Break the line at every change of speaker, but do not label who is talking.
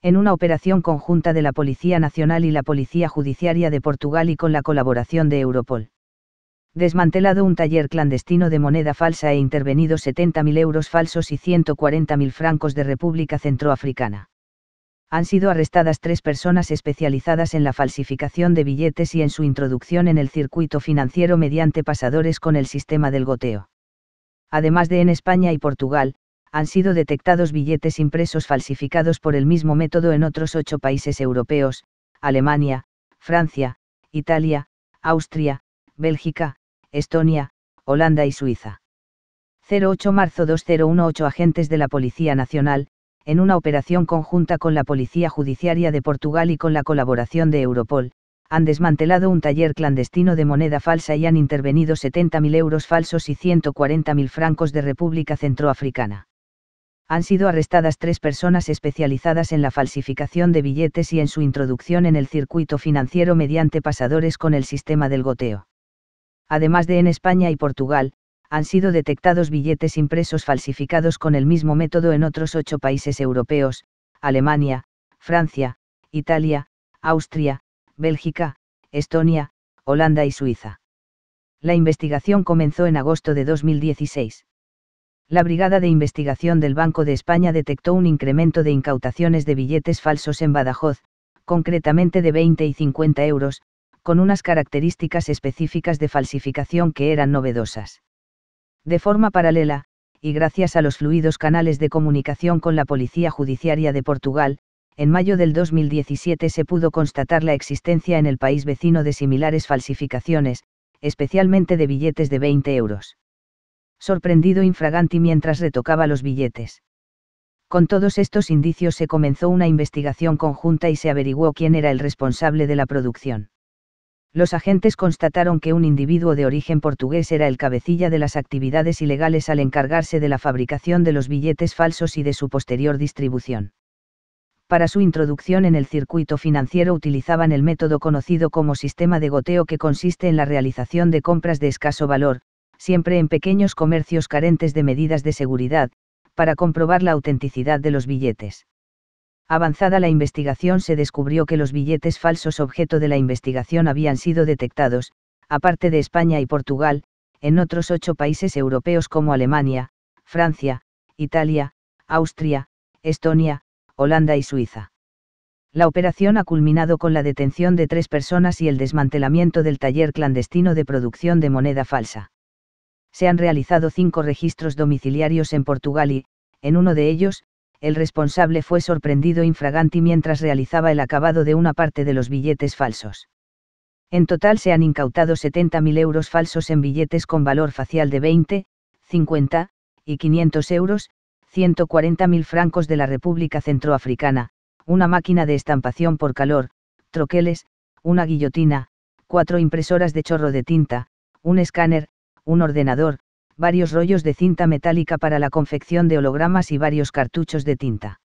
en una operación conjunta de la Policía Nacional y la Policía Judiciaria de Portugal y con la colaboración de Europol. Desmantelado un taller clandestino de moneda falsa e intervenido 70.000 euros falsos y 140.000 francos de República Centroafricana. Han sido arrestadas tres personas especializadas en la falsificación de billetes y en su introducción en el circuito financiero mediante pasadores con el sistema del goteo. Además de en España y Portugal, han sido detectados billetes impresos falsificados por el mismo método en otros ocho países europeos, Alemania, Francia, Italia, Austria, Bélgica, Estonia, Holanda y Suiza. 08 marzo 2018 agentes de la Policía Nacional, en una operación conjunta con la Policía Judiciaria de Portugal y con la colaboración de Europol, han desmantelado un taller clandestino de moneda falsa y han intervenido 70.000 euros falsos y 140.000 francos de República Centroafricana han sido arrestadas tres personas especializadas en la falsificación de billetes y en su introducción en el circuito financiero mediante pasadores con el sistema del goteo. Además de en España y Portugal, han sido detectados billetes impresos falsificados con el mismo método en otros ocho países europeos, Alemania, Francia, Italia, Austria, Bélgica, Estonia, Holanda y Suiza. La investigación comenzó en agosto de 2016 la Brigada de Investigación del Banco de España detectó un incremento de incautaciones de billetes falsos en Badajoz, concretamente de 20 y 50 euros, con unas características específicas de falsificación que eran novedosas. De forma paralela, y gracias a los fluidos canales de comunicación con la Policía Judiciaria de Portugal, en mayo del 2017 se pudo constatar la existencia en el país vecino de similares falsificaciones, especialmente de billetes de 20 euros sorprendido infraganti mientras retocaba los billetes. Con todos estos indicios se comenzó una investigación conjunta y se averiguó quién era el responsable de la producción. Los agentes constataron que un individuo de origen portugués era el cabecilla de las actividades ilegales al encargarse de la fabricación de los billetes falsos y de su posterior distribución. Para su introducción en el circuito financiero utilizaban el método conocido como sistema de goteo que consiste en la realización de compras de escaso valor, siempre en pequeños comercios carentes de medidas de seguridad, para comprobar la autenticidad de los billetes. Avanzada la investigación se descubrió que los billetes falsos objeto de la investigación habían sido detectados, aparte de España y Portugal, en otros ocho países europeos como Alemania, Francia, Italia, Austria, Estonia, Holanda y Suiza. La operación ha culminado con la detención de tres personas y el desmantelamiento del taller clandestino de producción de moneda falsa se han realizado cinco registros domiciliarios en Portugal y, en uno de ellos, el responsable fue sorprendido infraganti mientras realizaba el acabado de una parte de los billetes falsos. En total se han incautado 70.000 euros falsos en billetes con valor facial de 20, 50 y 500 euros, 140.000 francos de la República Centroafricana, una máquina de estampación por calor, troqueles, una guillotina, cuatro impresoras de chorro de tinta, un escáner, un ordenador, varios rollos de cinta metálica para la confección de hologramas y varios cartuchos de tinta.